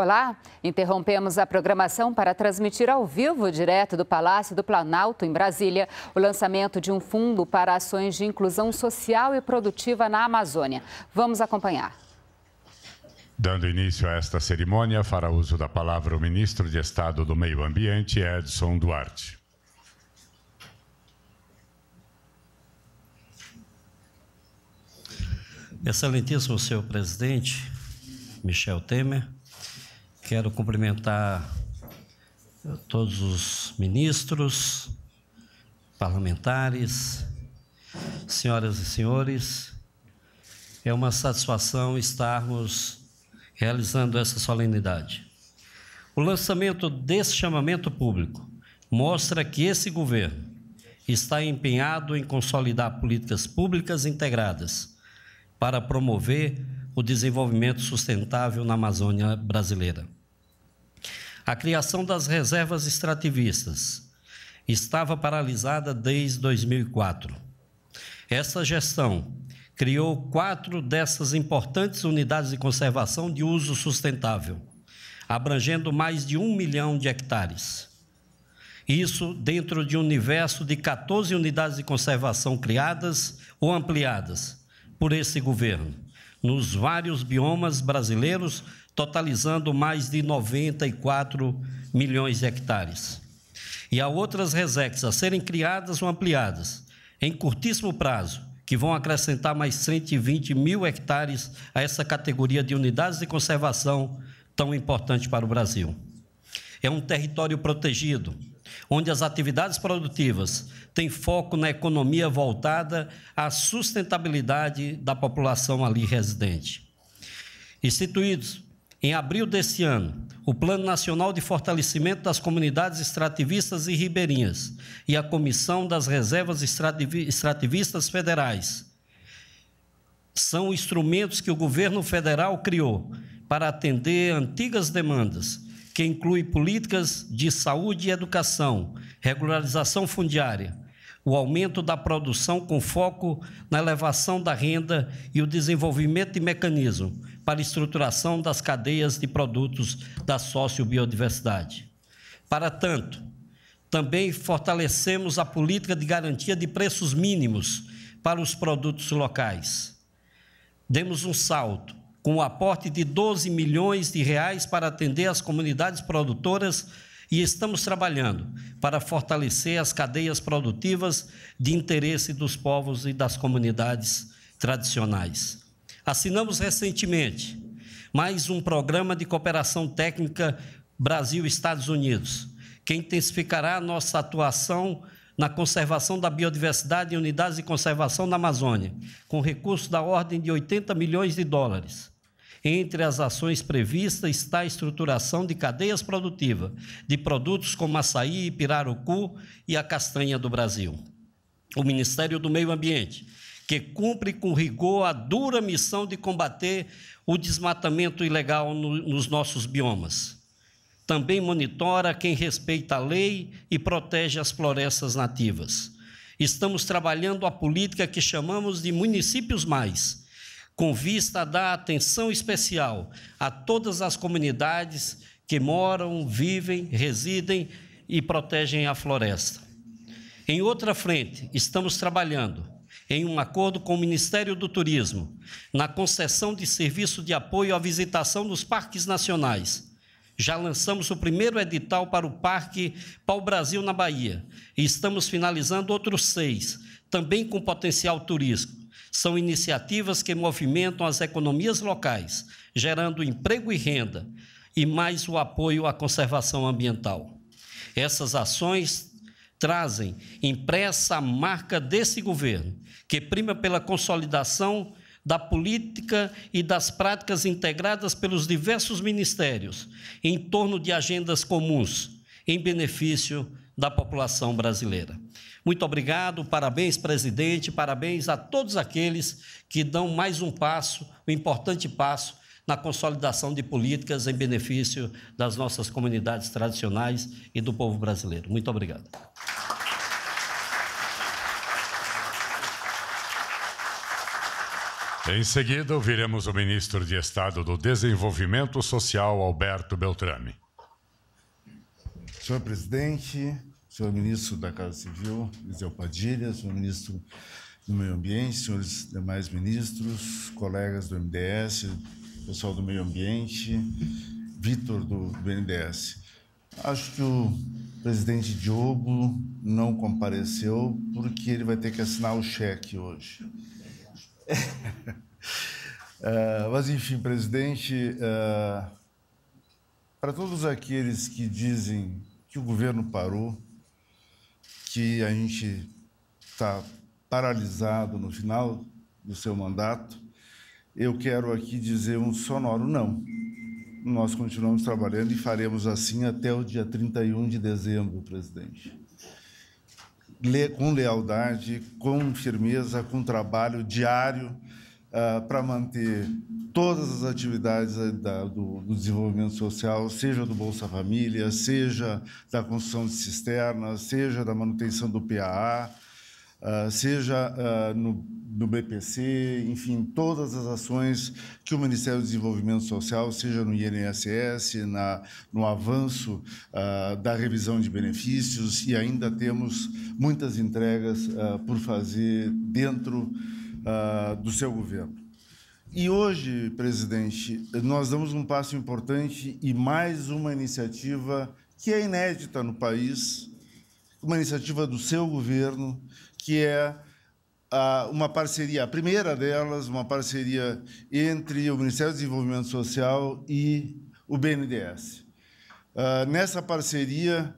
Olá, interrompemos a programação para transmitir ao vivo, direto do Palácio do Planalto, em Brasília, o lançamento de um fundo para ações de inclusão social e produtiva na Amazônia. Vamos acompanhar. Dando início a esta cerimônia, fará uso da palavra o ministro de Estado do Meio Ambiente, Edson Duarte. Excelentíssimo senhor presidente Michel Temer, Quero cumprimentar eh, todos os ministros, parlamentares, senhoras e senhores. É uma satisfação estarmos realizando essa solenidade. O lançamento desse chamamento público mostra que esse governo está empenhado em consolidar políticas públicas integradas para promover o desenvolvimento sustentável na Amazônia brasileira. A criação das reservas extrativistas estava paralisada desde 2004. Essa gestão criou quatro dessas importantes unidades de conservação de uso sustentável, abrangendo mais de um milhão de hectares. Isso dentro de um universo de 14 unidades de conservação criadas ou ampliadas por esse governo, nos vários biomas brasileiros totalizando mais de 94 milhões de hectares. E há outras resecs a serem criadas ou ampliadas em curtíssimo prazo, que vão acrescentar mais 120 mil hectares a essa categoria de unidades de conservação tão importante para o Brasil. É um território protegido, onde as atividades produtivas têm foco na economia voltada à sustentabilidade da população ali residente. Instituídos em abril deste ano, o Plano Nacional de Fortalecimento das Comunidades Extrativistas e Ribeirinhas e a Comissão das Reservas Extrativistas Federais são instrumentos que o governo federal criou para atender antigas demandas, que inclui políticas de saúde e educação, regularização fundiária, o aumento da produção com foco na elevação da renda e o desenvolvimento de mecanismos para estruturação das cadeias de produtos da sociobiodiversidade. Para tanto, também fortalecemos a política de garantia de preços mínimos para os produtos locais. Demos um salto com o um aporte de 12 milhões de reais para atender as comunidades produtoras e estamos trabalhando para fortalecer as cadeias produtivas de interesse dos povos e das comunidades tradicionais. Assinamos recentemente mais um programa de cooperação técnica Brasil-Estados Unidos, que intensificará a nossa atuação na conservação da biodiversidade em unidades de conservação na Amazônia, com recursos da ordem de 80 milhões de dólares. Entre as ações previstas está a estruturação de cadeias produtivas de produtos como açaí, pirarucu e a castanha do Brasil. O Ministério do Meio Ambiente que cumpre com rigor a dura missão de combater o desmatamento ilegal no, nos nossos biomas. Também monitora quem respeita a lei e protege as florestas nativas. Estamos trabalhando a política que chamamos de Municípios Mais, com vista a dar atenção especial a todas as comunidades que moram, vivem, residem e protegem a floresta. Em outra frente, estamos trabalhando em um acordo com o Ministério do Turismo, na concessão de serviço de apoio à visitação dos parques nacionais. Já lançamos o primeiro edital para o Parque Pau Brasil na Bahia e estamos finalizando outros seis, também com potencial turístico. São iniciativas que movimentam as economias locais, gerando emprego e renda, e mais o apoio à conservação ambiental. Essas ações trazem impressa a marca desse governo, que prima pela consolidação da política e das práticas integradas pelos diversos ministérios em torno de agendas comuns em benefício da população brasileira. Muito obrigado, parabéns, presidente, parabéns a todos aqueles que dão mais um passo, um importante passo na consolidação de políticas em benefício das nossas comunidades tradicionais e do povo brasileiro. Muito obrigado. Em seguida, ouviremos o ministro de Estado do Desenvolvimento Social, Alberto Beltrame. Senhor presidente, senhor ministro da Casa Civil, Iseu Padilha, senhor ministro do Meio Ambiente, senhores demais ministros, colegas do MDS, pessoal do meio ambiente, Vitor do, do BNDES. Acho que o presidente Diogo não compareceu porque ele vai ter que assinar o cheque hoje. uh, mas, enfim, presidente, uh, para todos aqueles que dizem que o governo parou, que a gente está paralisado no final do seu mandato, eu quero aqui dizer um sonoro não. Nós continuamos trabalhando e faremos assim até o dia 31 de dezembro, presidente. Le, com lealdade, com firmeza, com trabalho diário uh, para manter todas as atividades da, do, do, desenvolvimento social, seja do Bolsa Família, seja da construção de cisternas, seja da manutenção do PAA, uh, ah, seja uh, no do BPC, enfim, todas as ações que o Ministério do Desenvolvimento Social, seja no INSS, na, no avanço uh, da revisão de benefícios, e ainda temos muitas entregas uh, por fazer dentro uh, do seu governo. E hoje, presidente, nós damos um passo importante e mais uma iniciativa que é inédita no país, uma iniciativa do seu governo, que é uma parceria, a primeira delas, uma parceria entre o Ministério do Desenvolvimento Social e o BNDES. Uh, ah, nessa parceria,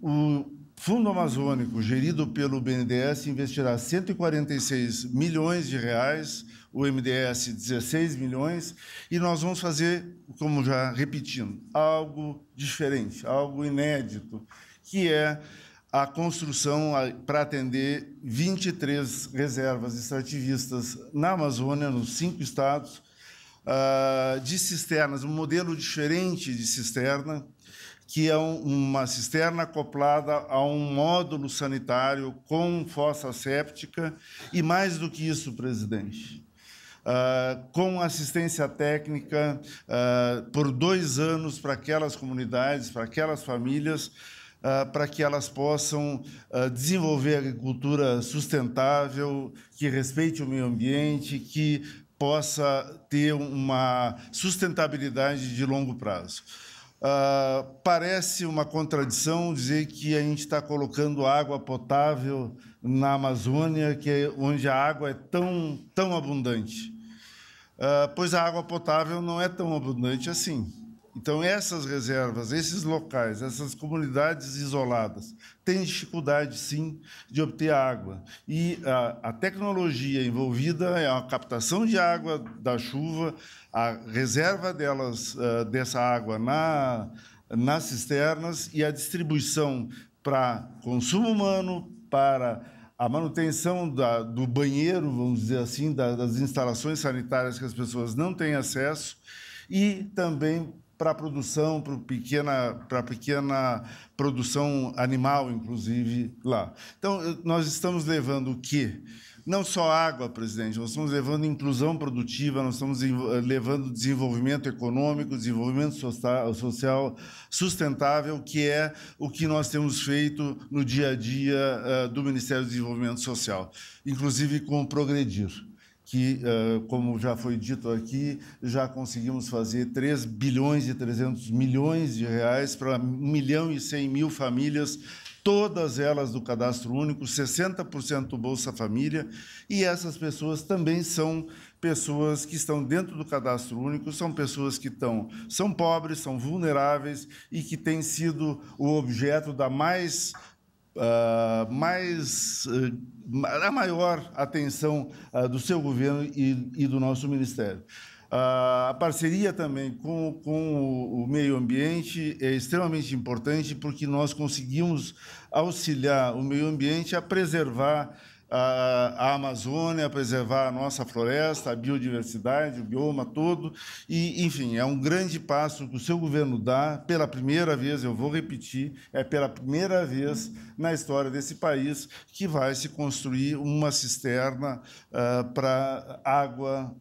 uh, o Fundo Amazônico, gerido pelo BNDES, investirá 146 milhões de reais, o MDS 16 milhões, e nós vamos fazer, como já repetindo, algo diferente, algo inédito, que é a construção para atender 23 reservas extrativistas na Amazônia, nos cinco estados, ah, de cisternas, um modelo diferente de cisterna, que é uma cisterna acoplada a um módulo sanitário com fossa séptica e, mais do que isso, presidente, Uh, com assistência técnica uh, por dois anos para aquelas comunidades, para aquelas famílias, ah, para que elas possam ah, desenvolver agricultura sustentável, que respeite o meio ambiente, que possa ter uma sustentabilidade de longo prazo. Ah, parece uma contradição dizer que a gente está colocando água potável na Amazônia, que é onde a água é tão, tão abundante. pois a água potável não é tão abundante assim. Então, essas reservas, esses locais, essas comunidades isoladas têm dificuldade, sim, de obter água. E a, a tecnologia envolvida é a captação de água da chuva, a reserva delas, uh, dessa água na, nas cisternas e a distribuição para consumo humano, para a manutenção da, do banheiro, vamos dizer assim, da, das instalações sanitárias que as pessoas não têm acesso e também para a produção, para pequena, para pequena produção animal, inclusive lá. Então, nós estamos levando o quê? Não só água, presidente, nós estamos levando inclusão produtiva, nós estamos eh, levando desenvolvimento econômico, desenvolvimento social sustentável, que é o que nós temos feito no dia a dia eh, do Ministério do Desenvolvimento Social, inclusive com o Progredir que, como já foi dito aqui, já conseguimos fazer 3 bilhões e 300 milhões de reais para 1 milhão e 100 mil famílias, todas elas do cadastro único, 60% do Bolsa Família, e essas pessoas também são pessoas que estão dentro do cadastro único, são pessoas que estão, são pobres, são vulneráveis e que têm sido o objeto da mais ah, mais, ah, a maior atenção uh, do seu governo e, e do nosso ministério. a parceria também com, com o meio ambiente é extremamente importante porque nós conseguimos auxiliar o meio ambiente a preservar a, a Amazônia, preservar a nossa floresta, a biodiversidade, o bioma todo. E, enfim, é um grande passo que o seu governo dá pela primeira vez, eu vou repetir, é pela primeira vez na história desse país que vai se construir uma cisterna uh, ah, para água,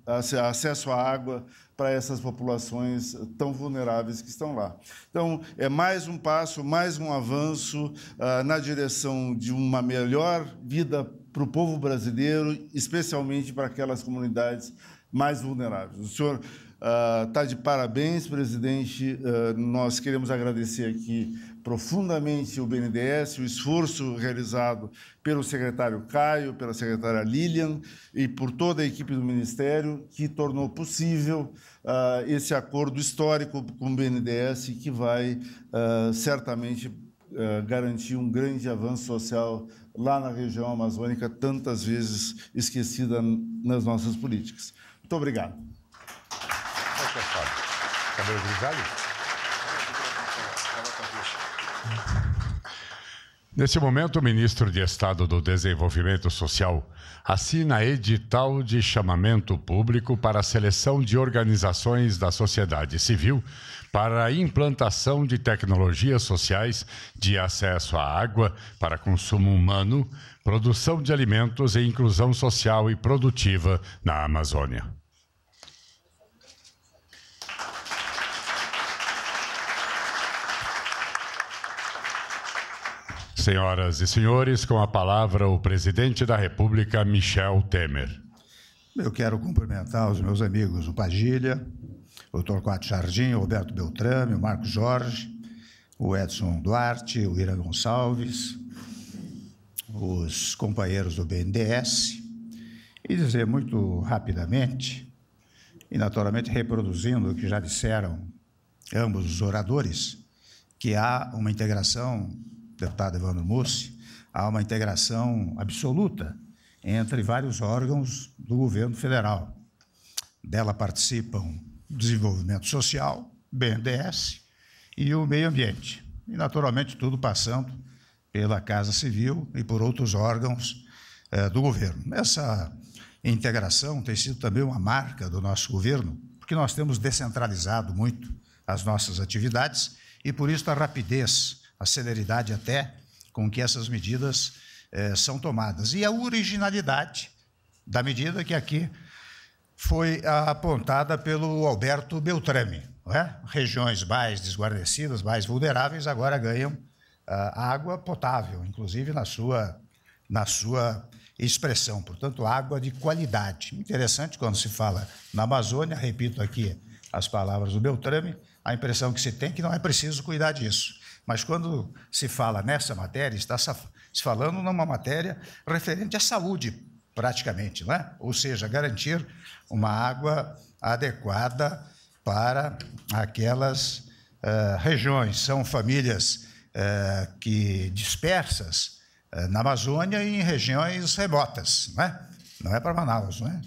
acesso à água para essas populações tão vulneráveis que estão lá. Então, é mais um passo, mais um avanço uh, na direção de uma melhor vida para o povo brasileiro, especialmente para aquelas comunidades mais vulneráveis. O senhor está ah, uh, de parabéns, presidente. Uh, nós queremos agradecer aqui profundamente o BNDES, o esforço realizado pelo secretário Caio, pela secretária Lilian e por toda a equipe do Ministério, que tornou possível uh, esse acordo histórico com o BNDES, que vai certamente eh, garantir um grande avanço social lá na região amazônica, tantas vezes esquecida nas nossas políticas. Muito obrigado. Nesse momento, o ministro de Estado do Desenvolvimento Social assina edital de chamamento público para a seleção de organizações da sociedade civil para a implantação de tecnologias sociais de acesso à água para consumo humano, produção de alimentos e inclusão social e produtiva na Amazônia. Senhoras e senhores, com a palavra o presidente da República, Michel Temer. Eu quero cumprimentar os meus amigos, o Pagilha, o Torquato Jardim, o Roberto Beltrame, o Marco Jorge, o Edson Duarte, o Ira Gonçalves, os companheiros do BNDES, e dizer muito rapidamente, e naturalmente reproduzindo o que já disseram ambos os oradores, que há uma integração deputado Evandro Mussi, há uma integração absoluta entre vários órgãos do governo federal. Dela participam desenvolvimento social, BNDES e o meio ambiente. E, naturalmente, tudo passando pela Casa Civil e por outros órgãos eh, do governo. Essa integração tem sido também uma marca do nosso governo, porque nós temos descentralizado muito as nossas atividades e, por isso, a rapidez a celeridade até com que essas medidas eh, são tomadas. E a originalidade da medida que aqui foi apontada pelo Alberto Beltrame. É? Regiões mais desguarnecidas, mais vulneráveis, agora ganham ah, água potável, inclusive na sua, na sua expressão. Portanto, água de qualidade. Interessante quando se fala na Amazônia, repito aqui as palavras do Beltrame, a impressão que se tem é que não é preciso cuidar disso. Mas quando se fala nessa matéria, está se falando numa matéria referente à saúde, praticamente, não é? ou seja, garantir uma água adequada para aquelas uh, regiões. São famílias uh, que dispersas uh, na Amazônia e em regiões remotas, não é? Não é para Manaus, não é?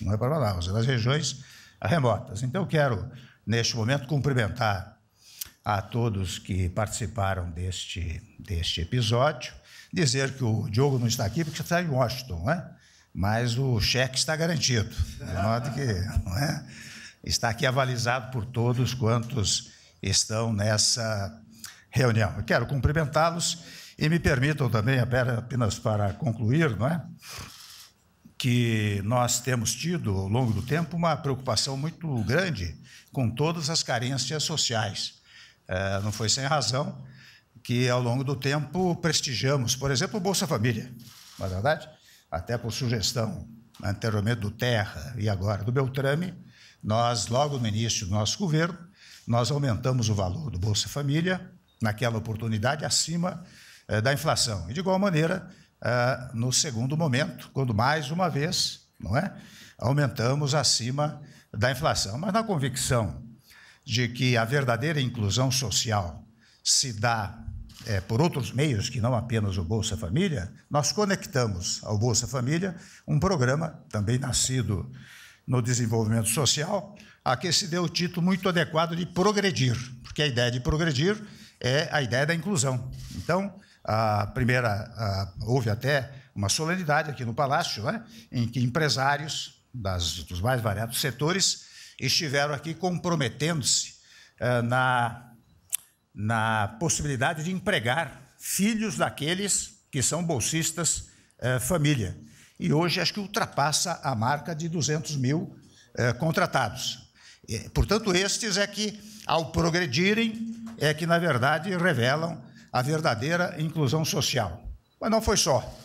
Não é para Manaus, é nas regiões remotas. Então, eu quero, neste momento, cumprimentar a todos que participaram deste, deste episódio. Dizer que o Diogo não está aqui porque está em Washington, né? mas o cheque está garantido. de modo que é? está aqui avalizado por todos quantos estão nessa reunião. Eu quero cumprimentá-los e me permitam também, apenas para concluir, não é? que nós temos tido, ao longo do tempo, uma preocupação muito grande com todas as carências sociais. É, não foi sem razão que, ao longo do tempo, prestigiamos, por exemplo, o Bolsa Família, não é verdade? Até por sugestão anteriormente do Terra e agora do Beltrame, nós, logo no início do nosso governo, nós aumentamos o valor do Bolsa Família, naquela oportunidade, acima é, da inflação. E, de igual maneira, é, no segundo momento, quando mais uma vez, não é? Aumentamos acima da inflação. Mas na convicção de que a verdadeira inclusão social se dá é, por outros meios que não apenas o Bolsa Família, nós conectamos ao Bolsa Família um programa também nascido no desenvolvimento social, a que se deu o título muito adequado de progredir, porque a ideia de progredir é a ideia da inclusão. Então, a primeira a, houve até uma solenidade aqui no Palácio, né, em que empresários das, dos mais variados setores estiveram aqui comprometendo-se ah, na, na possibilidade de empregar filhos daqueles que são bolsistas ah, família. E hoje acho que ultrapassa a marca de 200 mil ah, contratados. E, portanto, estes é que, ao progredirem, é que, na verdade, revelam a verdadeira inclusão social. Mas não foi só.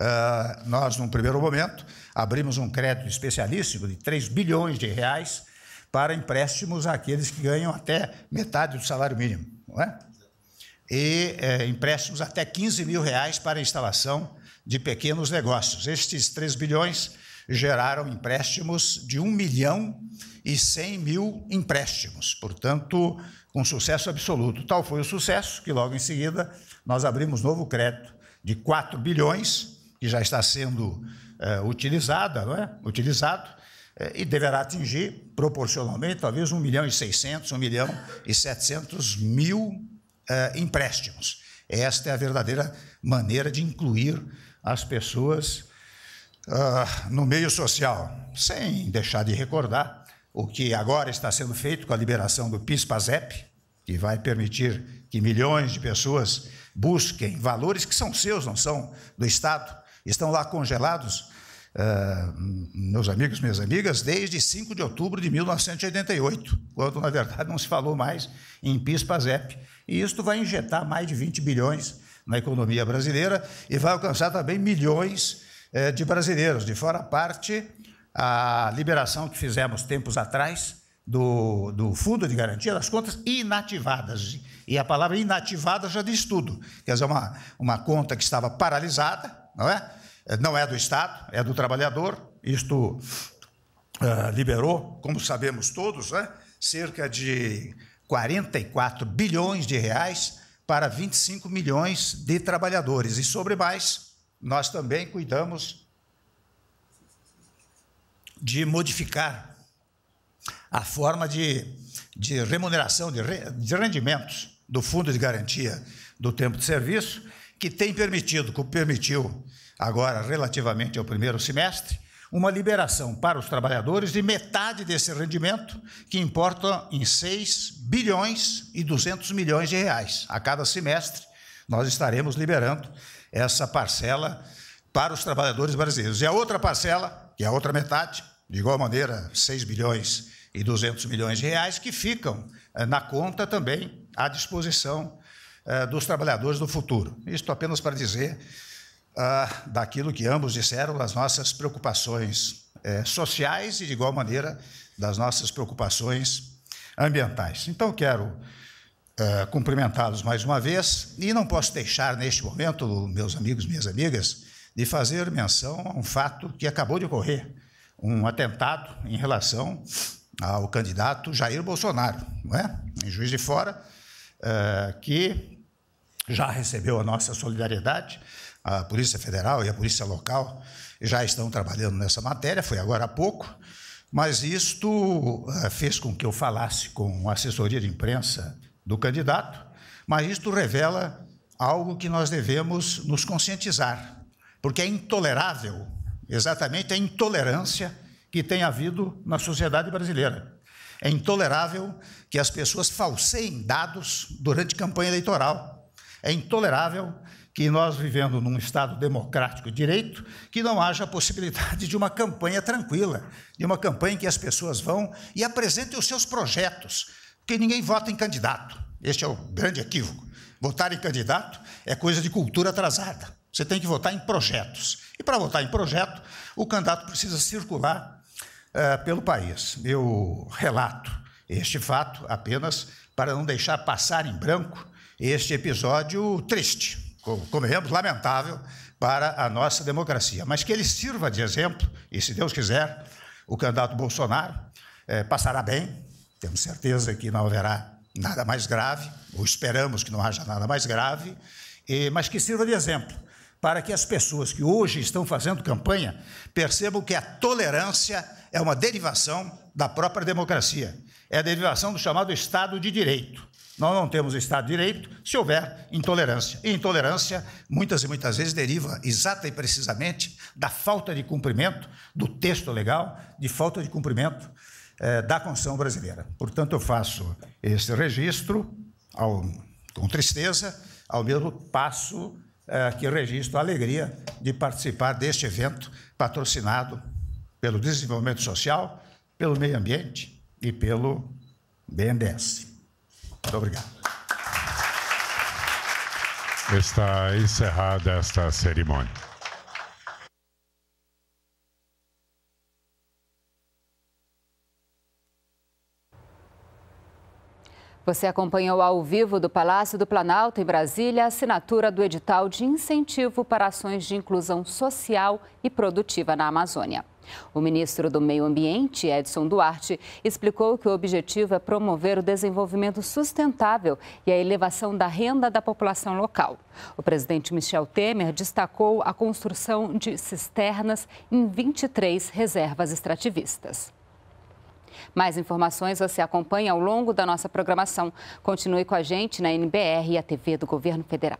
Ah, nós, num primeiro momento, abrimos um crédito especialíssimo de 3 bilhões de reais para empréstimos àqueles que ganham até metade do salário mínimo, não é? e é, empréstimos até 15 mil reais para instalação de pequenos negócios. Estes 3 bilhões geraram empréstimos de 1 milhão e 100 mil empréstimos, portanto, um sucesso absoluto. Tal foi o sucesso que logo em seguida nós abrimos novo crédito de 4 bilhões que já está sendo eh, utilizada, não é? Utilizado, eh, e deverá atingir proporcionalmente talvez 1 milhão e 600, 1 milhão e 700 mil eh, empréstimos. Esta é a verdadeira maneira de incluir as pessoas uh, no meio social, sem deixar de recordar o que agora está sendo feito com a liberação do PIS-PASEP, que vai permitir que milhões de pessoas busquem valores que são seus, não são do Estado, estão lá congelados, uh, meus amigos, minhas amigas, desde 5 de outubro de 1988, quando, na verdade, não se falou mais em PIS-PASEP. E isto vai injetar mais de 20 bilhões na economia brasileira e vai alcançar também milhões uh, de brasileiros, de fora parte a liberação que fizemos tempos atrás do, do Fundo de Garantia das Contas inativadas. E a palavra inativada já diz tudo. Quer dizer, uma, uma conta que estava paralisada, não é? Eh, não é do Estado, é do trabalhador. Isto uh, liberou, como sabemos todos, né? cerca de 44 bilhões de reais para 25 milhões de trabalhadores. E sobre mais, nós também cuidamos de modificar a forma de, de remuneração, de, re, de rendimentos do Fundo de Garantia do Tempo de Serviço que tem permitido, que permitiu agora relativamente ao primeiro semestre, uma liberação para os trabalhadores de metade desse rendimento, que importa em 6 bilhões e 200 milhões de reais. A cada semestre, nós estaremos liberando essa parcela para os trabalhadores brasileiros. E a outra parcela, que é a outra metade, de igual maneira, 6 bilhões e 200 milhões de reais, que ficam eh, na conta também à disposição eh, dos trabalhadores do futuro. Isto apenas para dizer ah, daquilo que ambos disseram, das nossas preocupações eh, sociais e, de igual maneira, das nossas preocupações ambientais. Então, quero eh, cumprimentá-los mais uma vez e não posso deixar, neste momento, meus amigos, minhas amigas, de fazer menção a um fato que acabou de ocorrer, um atentado em relação ao candidato Jair Bolsonaro, não é? em Juiz de Fora, que já recebeu a nossa solidariedade, a Polícia Federal e a Polícia Local já estão trabalhando nessa matéria, foi agora há pouco, mas isto eh, fez com que eu falasse com a assessoria de imprensa do candidato, mas isto revela algo que nós devemos nos conscientizar, porque é intolerável, exatamente a intolerância que tem havido na sociedade brasileira. É intolerável que as pessoas falseiem dados durante campanha eleitoral é intolerável que nós, vivendo num Estado democrático de direito, que não haja a possibilidade de uma campanha tranquila, de uma campanha em que as pessoas vão e apresentem os seus projetos, porque ninguém vota em candidato. Este é o grande equívoco. Votar em candidato é coisa de cultura atrasada. Você tem que votar em projetos. E para votar em projeto, o candidato precisa circular uh, pelo país. Eu relato este fato apenas para não deixar passar em branco este episódio triste, convenhamos, é lamentável para a nossa democracia. Mas que ele sirva de exemplo, e se Deus quiser, o candidato Bolsonaro é, passará bem, temos certeza que não haverá nada mais grave, ou esperamos que não haja nada mais grave, e, mas que sirva de exemplo para que as pessoas que hoje estão fazendo campanha percebam que a tolerância é uma derivação da própria democracia, é a derivação do chamado Estado de Direito. Nós não temos Estado de Direito se houver intolerância. E intolerância, muitas e muitas vezes, deriva exata e precisamente da falta de cumprimento do texto legal, de falta de cumprimento eh, da Constituição brasileira. Portanto, eu faço esse registro ao, com tristeza, ao mesmo passo eh, que registro a alegria de participar deste evento patrocinado pelo desenvolvimento social, pelo meio ambiente e pelo BNDES. Muito obrigado. Está encerrada esta cerimônia. Você acompanhou ao vivo do Palácio do Planalto, em Brasília, a assinatura do edital de incentivo para ações de inclusão social e produtiva na Amazônia. O ministro do Meio Ambiente, Edson Duarte, explicou que o objetivo é promover o desenvolvimento sustentável e a elevação da renda da população local. O presidente Michel Temer destacou a construção de cisternas em 23 reservas extrativistas. Mais informações você acompanha ao longo da nossa programação. Continue com a gente na NBR e a TV do Governo Federal.